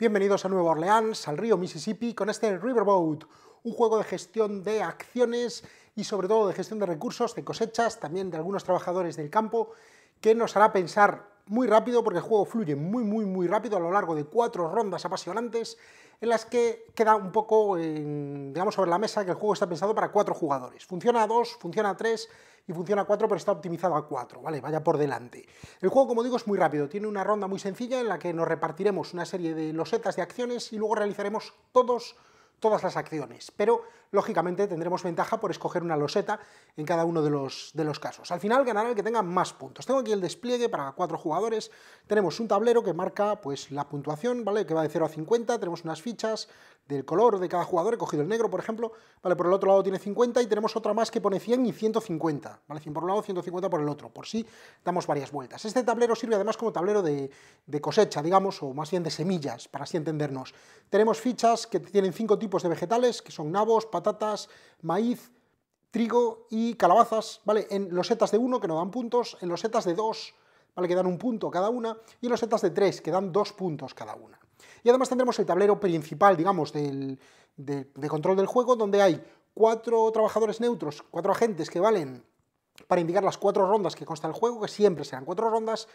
Bienvenidos a Nueva Orleans, al río Mississippi, con este Riverboat, un juego de gestión de acciones y sobre todo de gestión de recursos, de cosechas, también de algunos trabajadores del campo, que nos hará pensar muy rápido porque el juego fluye muy, muy, muy rápido a lo largo de cuatro rondas apasionantes en las que queda un poco, digamos, sobre la mesa que el juego está pensado para cuatro jugadores. Funciona a dos, funciona a tres, y funciona a 4, pero está optimizado a 4, ¿vale? Vaya por delante. El juego, como digo, es muy rápido, tiene una ronda muy sencilla en la que nos repartiremos una serie de losetas de acciones y luego realizaremos todos todas las acciones, pero lógicamente tendremos ventaja por escoger una loseta en cada uno de los, de los casos. Al final ganará el que tenga más puntos. Tengo aquí el despliegue para cuatro jugadores, tenemos un tablero que marca pues, la puntuación, ¿vale? que va de 0 a 50, tenemos unas fichas, del color de cada jugador, he cogido el negro, por ejemplo, ¿vale? Por el otro lado tiene 50 y tenemos otra más que pone 100 y 150, ¿vale? 100 por un lado, 150 por el otro, por si damos varias vueltas. Este tablero sirve además como tablero de, cosecha, digamos, o más bien de semillas, para así entendernos. Tenemos fichas que tienen cinco tipos de vegetales, que son nabos, patatas, maíz, trigo y calabazas, ¿vale? En los setas de uno, que no dan puntos, en los setas de dos, ¿vale? Que dan un punto cada una, y en los setas de tres, que dan dos puntos cada una. Y además tendremos el tablero principal, digamos, del, de, control del juego, donde hay cuatro trabajadores neutros, cuatro agentes que valen para indicar las cuatro rondas que consta el juego, que siempre serán cuatro rondas,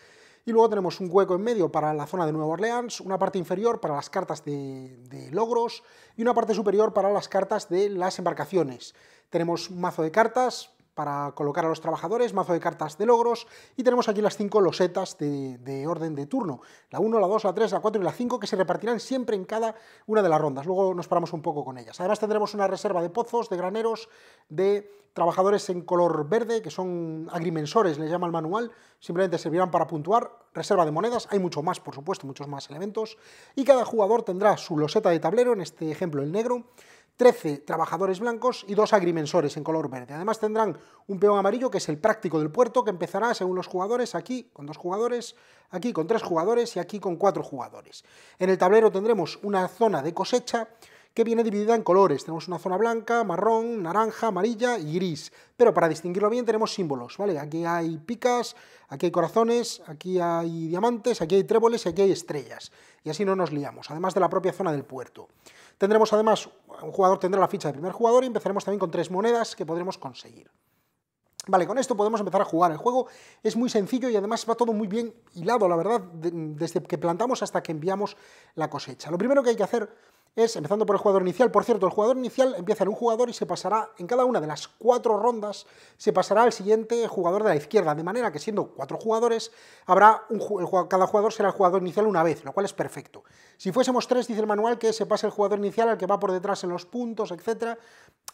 y luego tenemos un hueco en medio para la zona de Nueva Orleans, una parte inferior para las cartas de, de, logros y una parte superior para las cartas de las embarcaciones. Tenemos un mazo de cartas, para colocar a los trabajadores, mazo de cartas de logros y tenemos aquí las cinco losetas de, de orden de turno, la 1, la 2, la 3, la 4 y la 5 que se repartirán siempre en cada una de las rondas, luego nos paramos un poco con ellas. Además tendremos una reserva de pozos, de graneros, de trabajadores en color verde que son agrimensores, les llama el manual, simplemente servirán para puntuar, reserva de monedas, hay mucho más por supuesto, muchos más elementos y cada jugador tendrá su loseta de tablero, en este ejemplo el negro, 13 trabajadores blancos y dos agrimensores en color verde. Además tendrán un peón amarillo que es el práctico del puerto que empezará según los jugadores aquí con dos jugadores, aquí con tres jugadores y aquí con cuatro jugadores. En el tablero tendremos una zona de cosecha, que viene dividida en colores. Tenemos una zona blanca, marrón, naranja, amarilla y gris. Pero para distinguirlo bien tenemos símbolos, ¿vale? Aquí hay picas, aquí hay corazones, aquí hay diamantes, aquí hay tréboles y aquí hay estrellas. Y así no nos liamos, además de la propia zona del puerto. Tendremos además, un jugador tendrá la ficha de primer jugador y empezaremos también con tres monedas que podremos conseguir. Vale, con esto podemos empezar a jugar. El juego es muy sencillo y además va todo muy bien hilado, la verdad, desde que plantamos hasta que enviamos la cosecha. Lo primero que hay que hacer es, empezando por el jugador inicial, por cierto, el jugador inicial empieza en un jugador y se pasará, en cada una de las cuatro rondas, se pasará al siguiente jugador de la izquierda, de manera que siendo cuatro jugadores, habrá un, cada jugador será el jugador inicial una vez, lo cual es perfecto. Si fuésemos tres, dice el manual, que se pase el jugador inicial al que va por detrás en los puntos, etc.,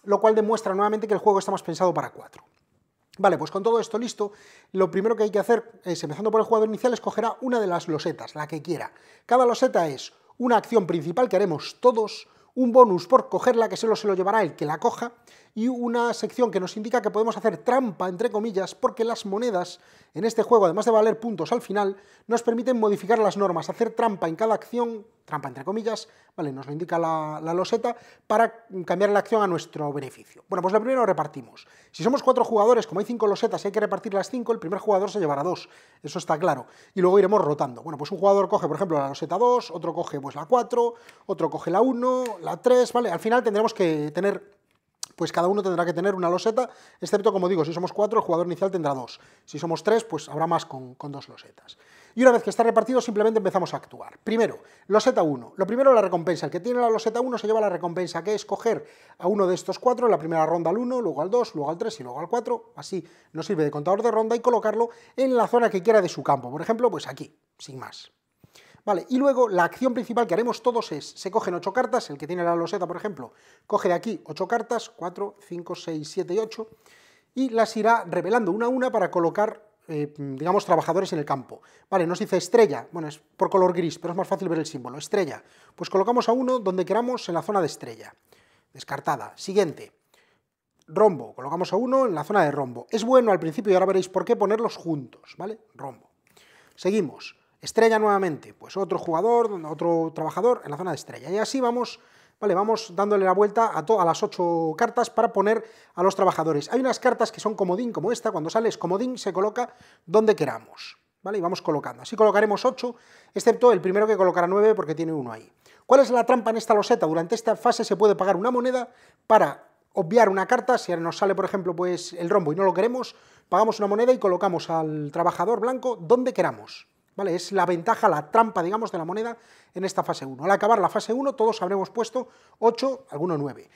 lo cual demuestra nuevamente que el juego está más pensado para cuatro. Vale, pues con todo esto listo, lo primero que hay que hacer es, empezando por el jugador inicial, escogerá una de las losetas, la que quiera. Cada loseta es una acción principal que haremos todos, un bonus por cogerla que solo se lo llevará el que la coja y una sección que nos indica que podemos hacer trampa, entre comillas, porque las monedas en este juego, además de valer puntos al final, nos permiten modificar las normas, hacer trampa en cada acción, trampa entre comillas, vale, nos lo indica la, loseta, para cambiar la acción a nuestro beneficio. Bueno, pues lo primero repartimos. Si somos cuatro jugadores, como hay cinco losetas y hay que repartir las cinco, el primer jugador se llevará dos, eso está claro, y luego iremos rotando. Bueno, pues un jugador coge, por ejemplo, la loseta 2, otro coge pues la 4, otro coge la 1, la 3, vale, al final tendremos que tener pues cada uno tendrá que tener una loseta, excepto, como digo, si somos cuatro, el jugador inicial tendrá dos. Si somos tres, pues habrá más con, dos losetas. Y una vez que está repartido, simplemente empezamos a actuar. Primero, loseta 1. Lo primero, la recompensa. El que tiene la loseta 1 se lleva la recompensa, que es coger a uno de estos cuatro, en la primera ronda al 1, luego al 2, luego al 3 y luego al 4. Así nos sirve de contador de ronda y colocarlo en la zona que quiera de su campo. Por ejemplo, pues aquí, sin más y luego la acción principal que haremos todos es, se cogen ocho cartas, el que tiene la loseta, por ejemplo, coge de aquí ocho cartas, 4, 5, 6, 7 y 8, y las irá revelando una a una para colocar, eh, digamos, trabajadores en el campo. Vale, nos dice estrella, bueno, es por color gris, pero es más fácil ver el símbolo, estrella. Pues colocamos a uno donde queramos en la zona de estrella. Descartada. Siguiente. Rombo, colocamos a uno en la zona de rombo. Es bueno al principio, y ahora veréis por qué, ponerlos juntos, ¿vale? Rombo. Seguimos. Estrella nuevamente, pues otro jugador, otro trabajador en la zona de estrella. Y así vamos, ¿vale? Vamos dándole la vuelta a, todas las ocho cartas para poner a los trabajadores. Hay unas cartas que son comodín, como esta, cuando sales comodín se coloca donde queramos, ¿vale? Y vamos colocando. Así colocaremos ocho, excepto el primero que colocará nueve porque tiene uno ahí. ¿Cuál es la trampa en esta loseta? Durante esta fase se puede pagar una moneda para obviar una carta, si nos sale por ejemplo pues el rombo y no lo queremos, pagamos una moneda y colocamos al trabajador blanco donde queramos, es la ventaja, la trampa, digamos, de la moneda en esta fase 1. Al acabar la fase 1, todos habremos puesto 8, alguno 9.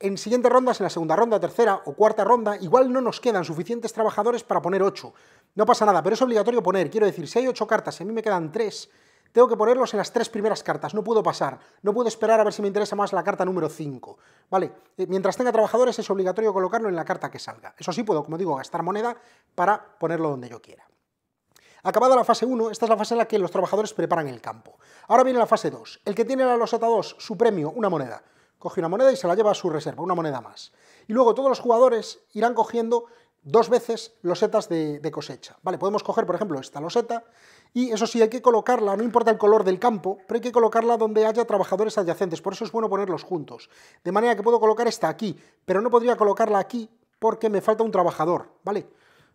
En siguientes rondas, en la segunda ronda, tercera o cuarta ronda, igual no nos quedan suficientes trabajadores para poner 8. No pasa nada, pero es obligatorio poner. Quiero decir, si hay 8 cartas y a mí me quedan 3, tengo que ponerlos en las 3 primeras cartas, no puedo pasar, no puedo esperar a ver si me interesa más la carta número 5, ¿vale? Eh, mientras tenga trabajadores es obligatorio colocarlo en la carta que salga. Eso sí, puedo, como digo, gastar moneda para ponerlo donde yo quiera. Acabada la fase 1, esta es la fase en la que los trabajadores preparan el campo. Ahora viene la fase 2. El que tiene la loseta 2, su premio, una moneda. Coge una moneda y se la lleva a su reserva, una moneda más. Y luego todos los jugadores irán cogiendo dos veces losetas de, cosecha. Vale, podemos coger, por ejemplo, esta loseta y eso sí, hay que colocarla, no importa el color del campo, pero hay que colocarla donde haya trabajadores adyacentes, por eso es bueno ponerlos juntos. De manera que puedo colocar esta aquí, pero no podría colocarla aquí porque me falta un trabajador, ¿vale?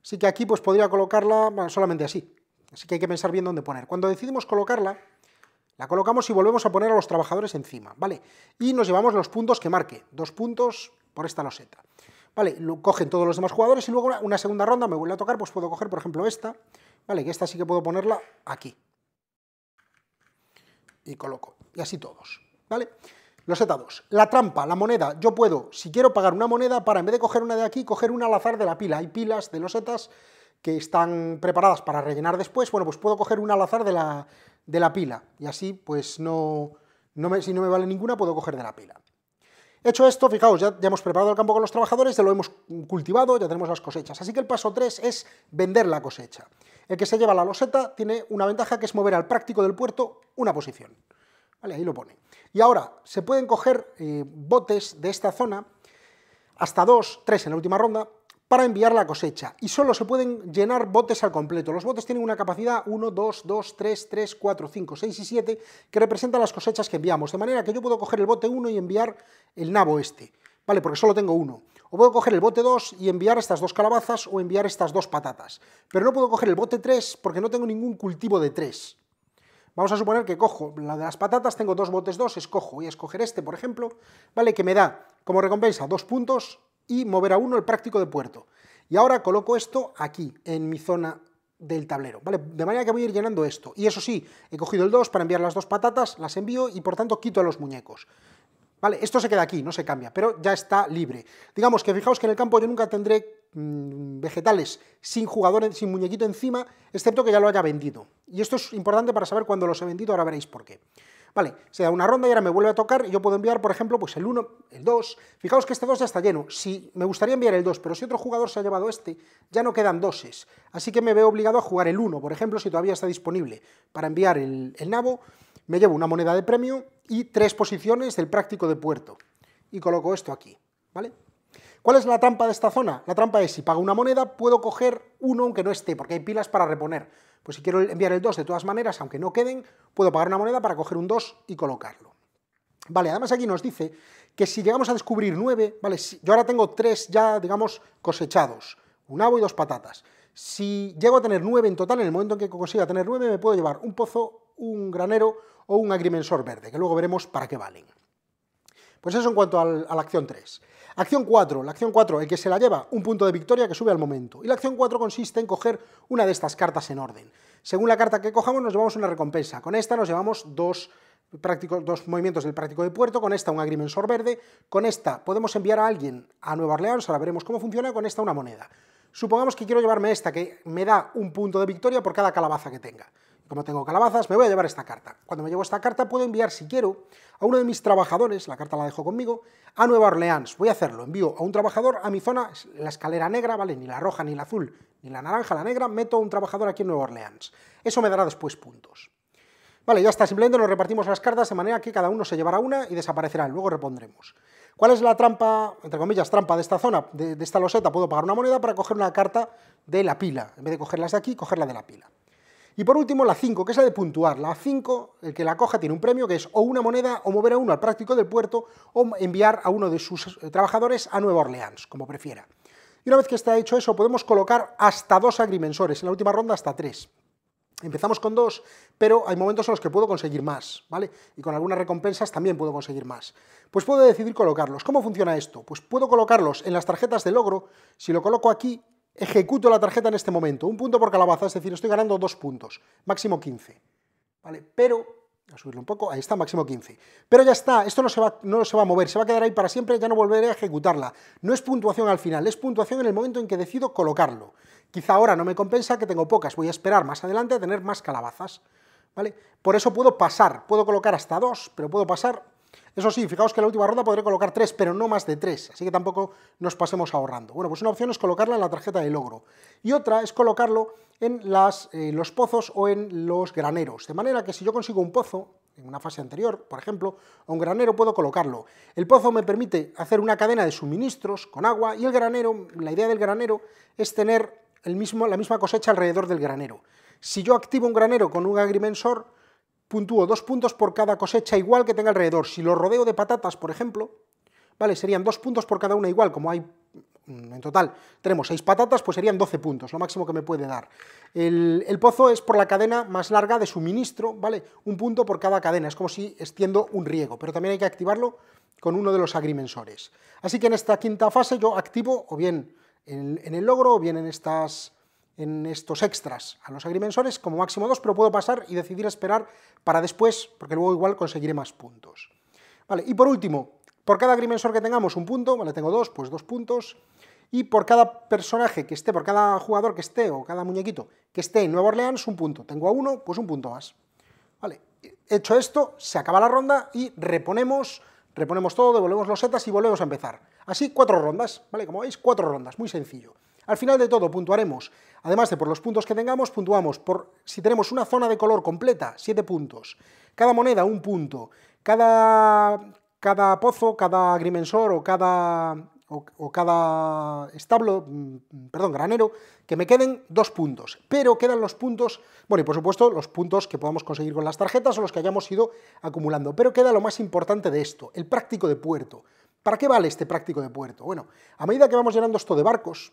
Así que aquí pues podría colocarla solamente así, Así que hay que pensar bien dónde poner. Cuando decidimos colocarla, la colocamos y volvemos a poner a los trabajadores encima, ¿vale? Y nos llevamos los puntos que marque, dos puntos por esta loseta. ¿Vale? cogen todos los demás jugadores y luego una segunda ronda me vuelve a tocar, pues puedo coger, por ejemplo, esta, ¿vale? Que esta sí que puedo ponerla aquí. Y coloco. Y así todos, ¿vale? Loseta 2. La trampa, la moneda. Yo puedo, si quiero pagar una moneda, para en vez de coger una de aquí, coger una al azar de la pila. Hay pilas de losetas que están preparadas para rellenar después, bueno, pues puedo coger una al azar de la, de la pila y así pues no, me, si no me vale ninguna puedo coger de la pila. Hecho esto, fijaos, ya, ya, hemos preparado el campo con los trabajadores, ya lo hemos cultivado, ya tenemos las cosechas. Así que el paso 3 es vender la cosecha. El que se lleva la loseta tiene una ventaja que es mover al práctico del puerto una posición. ahí lo pone. Y ahora, se pueden coger eh, botes de esta zona, hasta dos, tres en la última ronda, para enviar la cosecha y solo se pueden llenar botes al completo. Los botes tienen una capacidad 1, 2, 2, 3, 3, 4, 5, 6 y 7 que representan las cosechas que enviamos, de manera que yo puedo coger el bote 1 y enviar el nabo este, ¿vale? Porque solo tengo uno. O puedo coger el bote 2 y enviar estas dos calabazas o enviar estas dos patatas. Pero no puedo coger el bote 3 porque no tengo ningún cultivo de 3. Vamos a suponer que cojo la de las patatas, tengo dos botes 2, escojo, voy a escoger este, por ejemplo, ¿vale? Que me da como recompensa dos puntos y mover a uno el práctico de puerto. Y ahora coloco esto aquí, en mi zona del tablero, ¿vale? De manera que voy a ir llenando esto. Y eso sí, he cogido el 2 para enviar las dos patatas, las envío y por tanto quito a los muñecos. ¿Vale? Esto se queda aquí, no se cambia, pero ya está libre. Digamos que fijaos que en el campo yo nunca tendré mm, vegetales sin jugador, sin muñequito encima, excepto que ya lo haya vendido. Y esto es importante para saber cuándo los he vendido, ahora veréis por qué. Vale, se da una ronda y ahora me vuelve a tocar y yo puedo enviar, por ejemplo, pues el 1, el 2. Fijaos que este 2 ya está lleno. Si me gustaría enviar el 2, pero si otro jugador se ha llevado este, ya no quedan doses. Así que me veo obligado a jugar el 1, por ejemplo, si todavía está disponible para enviar el, el nabo. Me llevo una moneda de premio y tres posiciones del práctico de puerto. Y coloco esto aquí, ¿vale? ¿Cuál es la trampa de esta zona? La trampa es, si pago una moneda, puedo coger uno aunque no esté, porque hay pilas para reponer. Pues si quiero enviar el 2 de todas maneras, aunque no queden, puedo pagar una moneda para coger un 2 y colocarlo. Vale, además aquí nos dice que si llegamos a descubrir 9, vale, yo ahora tengo 3 ya, digamos, cosechados, un abo y dos patatas. Si llego a tener 9 en total, en el momento en que consiga tener 9, me puedo llevar un pozo, un granero o un agrimensor verde, que luego veremos para qué valen. Pues eso en cuanto a la acción 3. Acción 4. La acción 4, el que se la lleva, un punto de victoria que sube al momento. Y la acción 4 consiste en coger una de estas cartas en orden. Según la carta que cojamos nos llevamos una recompensa. Con esta nos llevamos dos, dos movimientos del práctico de puerto, con esta un agrimensor verde, con esta podemos enviar a alguien a Nueva Orleans, ahora veremos cómo funciona, con esta una moneda. Supongamos que quiero llevarme esta, que me da un punto de victoria por cada calabaza que tenga como tengo calabazas, me voy a llevar esta carta. Cuando me llevo esta carta puedo enviar, si quiero, a uno de mis trabajadores, la carta la dejo conmigo, a Nueva Orleans. Voy a hacerlo, envío a un trabajador a mi zona, la escalera negra, ¿vale? Ni la roja, ni la azul, ni la naranja, la negra, meto a un trabajador aquí en Nueva Orleans. Eso me dará después puntos. Vale, ya está, simplemente nos repartimos las cartas de manera que cada uno se llevará una y desaparecerá. luego repondremos. ¿Cuál es la trampa, entre comillas, trampa de esta zona, de, esta loseta? Puedo pagar una moneda para coger una carta de la pila. En vez de cogerlas de aquí, cogerla de la pila. Y por último, la 5, que es la de puntuar. La 5, el que la coja tiene un premio, que es o una moneda, o mover a uno al práctico del puerto, o enviar a uno de sus eh, trabajadores a Nueva Orleans, como prefiera. Y una vez que está hecho eso, podemos colocar hasta dos agrimensores, en la última ronda hasta tres. Empezamos con dos, pero hay momentos en los que puedo conseguir más, ¿vale? Y con algunas recompensas también puedo conseguir más. Pues puedo decidir colocarlos. ¿Cómo funciona esto? Pues puedo colocarlos en las tarjetas de logro. Si lo coloco aquí, ejecuto la tarjeta en este momento, un punto por calabaza, es decir, estoy ganando dos puntos, máximo 15. ¿Vale? Pero, a subirlo un poco, ahí está, máximo 15. Pero ya está, esto no se, va, no se va a mover, se va a quedar ahí para siempre, ya no volveré a ejecutarla. No es puntuación al final, es puntuación en el momento en que decido colocarlo. Quizá ahora no me compensa que tengo pocas, voy a esperar más adelante a tener más calabazas. ¿Vale? Por eso puedo pasar, puedo colocar hasta dos, pero puedo pasar eso sí, fijaos que en la última ronda podré colocar tres, pero no más de tres, así que tampoco nos pasemos ahorrando. Bueno, pues una opción es colocarla en la tarjeta de logro y otra es colocarlo en eh, los pozos o en los graneros, de manera que si yo consigo un pozo, en una fase anterior, por ejemplo, o un granero puedo colocarlo. El pozo me permite hacer una cadena de suministros con agua y el granero, la idea del granero es tener la misma cosecha alrededor del granero. Si yo activo un granero con un agrimensor, puntúo dos puntos por cada cosecha igual que tenga alrededor. Si lo rodeo de patatas, por ejemplo, ¿vale? Serían dos puntos por cada una igual, como hay mm, en total tenemos seis patatas, pues serían 12 puntos, lo máximo que me puede dar. El, pozo es por la cadena más larga de suministro, ¿vale? Un punto por cada cadena, es como si extiendo un riego, pero también hay que activarlo con uno de los agrimensores. Así que en esta quinta fase yo activo o bien en, en el logro o bien en estas en estos extras a los agrimensores, como máximo dos, pero puedo pasar y decidir esperar para después, porque luego igual conseguiré más puntos. Vale, y por último, por cada agrimensor que tengamos un punto, vale, tengo dos, pues dos puntos, y por cada personaje que esté, por cada jugador que esté, o cada muñequito que esté en Nueva Orleans, un punto. Tengo a uno, pues un punto más. Vale, hecho esto, se acaba la ronda y reponemos, reponemos todo, devolvemos los setas y volvemos a empezar. Así cuatro rondas, ¿vale? Como veis, cuatro rondas, muy sencillo. Al final de todo puntuaremos, además de por los puntos que tengamos, puntuamos por si tenemos una zona de color completa, siete puntos, cada moneda un punto, cada, cada pozo, cada agrimensor o cada, o cada establo, mm, perdón, granero, que me queden dos puntos. Pero quedan los puntos, bueno, y por supuesto los puntos que podamos conseguir con las tarjetas o los que hayamos ido acumulando. Pero queda lo más importante de esto, el práctico de puerto. ¿Para qué vale este práctico de puerto? Bueno, a medida que vamos llenando esto de barcos,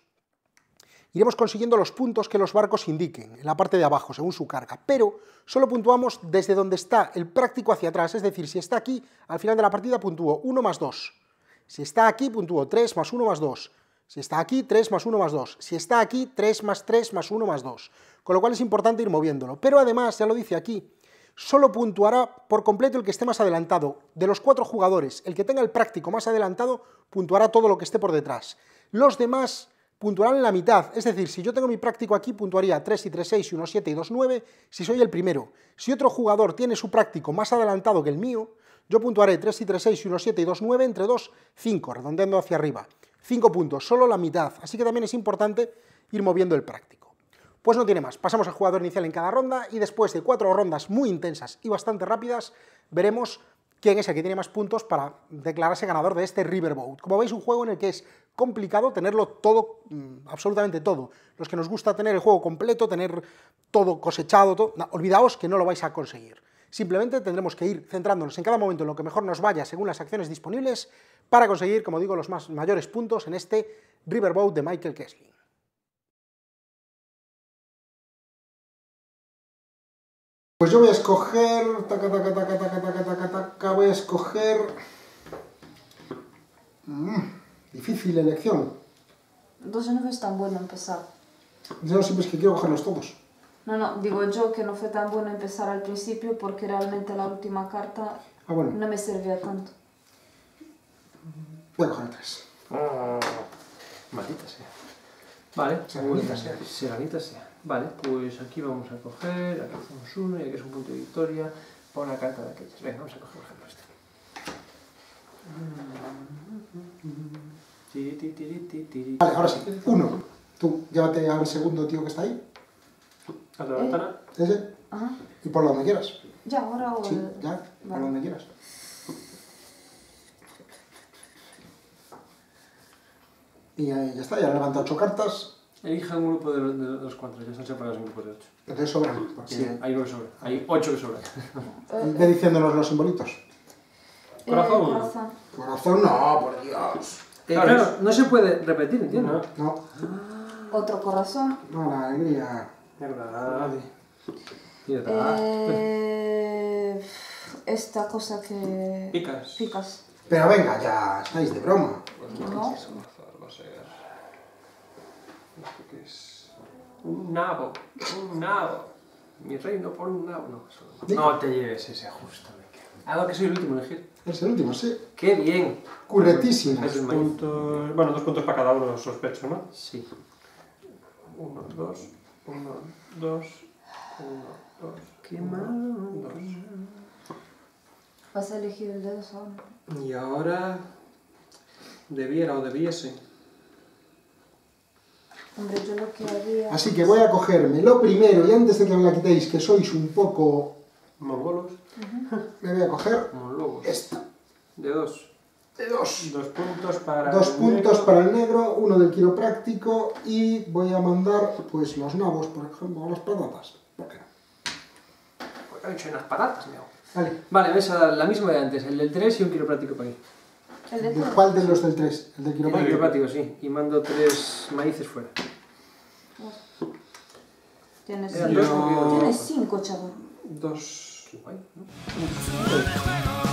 iremos consiguiendo los puntos que los barcos indiquen, en la parte de abajo, según su carga, pero solo puntuamos desde donde está el práctico hacia atrás, es decir, si está aquí, al final de la partida puntúo 1 más 2, si está aquí, puntúo 3 más 1 más 2, si está aquí, 3 más 1 más 2. Si está aquí, 3 más 3 más 1 más 2. Con lo cual es importante ir moviéndolo. Pero además, ya lo dice aquí, solo puntuará por completo el que esté más adelantado. De los cuatro jugadores, el que tenga el práctico más adelantado puntuará todo lo que esté por detrás. Los demás puntuarán en la mitad, es decir, si yo tengo mi práctico aquí, puntuaría 3 y 3, 6 y 1, 7 y 2, 9, si soy el primero. Si otro jugador tiene su práctico más adelantado que el mío, yo puntuaré 3 y 3, 6 y 1, 7 y 2, 9, entre 2, 5, redondeando hacia arriba. 5 puntos, solo la mitad, así que también es importante ir moviendo el práctico. Pues no tiene más, pasamos al jugador inicial en cada ronda y después de cuatro rondas muy intensas y bastante rápidas, veremos quién es el que tiene más puntos para declararse ganador de este Riverboat. Como veis, un juego en el que es complicado tenerlo todo, mm, absolutamente todo. Los que nos gusta tener el juego completo, tener todo cosechado, olvidaos que no lo vais a conseguir. Simplemente tendremos que ir centrándonos en cada momento en lo que mejor nos vaya según las acciones disponibles para conseguir, como digo, los más, mayores puntos en este Riverboat de Michael Kessling. Pues yo voy a escoger voy a escoger... Mm, difícil elección. Entonces no es tan bueno empezar. Yo siempre es que quiero cogerlos todos. No, no, digo yo que no fue tan bueno empezar al principio porque realmente la última carta ah, no me servía tanto. Voy a coger tres. Ah, maldita sea. Vale, seranita sea. sea. Vale, pues aquí vamos a coger, aquí hacemos uno y aquí es un punto de victoria. Una carta de aquellas. Venga, vamos a coger por ejemplo este. Vale, ahora sí. Uno. Tú, llévate al segundo tío que está ahí. ¿Al de la ventana? ¿Eh? Ese. Ajá. Y por donde quieras. Ya, ahora o... Sí, ya, por donde quieras. Y ahí, ya está, ya han levantado ocho cartas. Elija un grupo de, de los cuatro, ya están separados en grupos de ocho. Entonces sobran. Sí, hay uno que sobra. Hay ocho que sobran. Ve diciéndonos los simbolitos. Eh, corazón. corazón. Corazón no, por Dios. Eh, claro, no, se puede repetir, ¿entiendes? No. Ah, otro corazón. No, la alegría. Verdad. Eh... esta cosa que. Picas. Picas. Pero venga, ya estáis de broma. No. un nabo, un nabo. Mi reino por un nabo. No, no. te lleves ese justo. quedo. Algo ah, que soy el último a elegir. Es el último, sí. ¡Qué bien! Curretísimo. Dos puntos... Bueno, dos puntos para cada uno, sospecho, ¿no? Sí. Uno, dos, uno, dos, uno, dos. Qué uno, Dos. Vas a elegir el dedo solo. Y ahora... Debiera o debiese. Así que voy a cogerme lo primero, y antes de que me la quitéis, que sois un poco... Mongolos. Me voy a coger esta. De dos. De dos. Dos puntos para Dos puntos para el negro, uno del quiropráctico, y voy a mandar, pues, los nabos, por ejemplo, a las patatas. ¿Por qué pues, he hecho unas patatas, Vale. Vale, ves la misma de antes, el del 3 y un quiropráctico para ahí. ¿Cuál de los del 3? El del quiropático, El sí. Y mando tres maíces fuera. Tienes cinco, chaval. Dos. ¿no?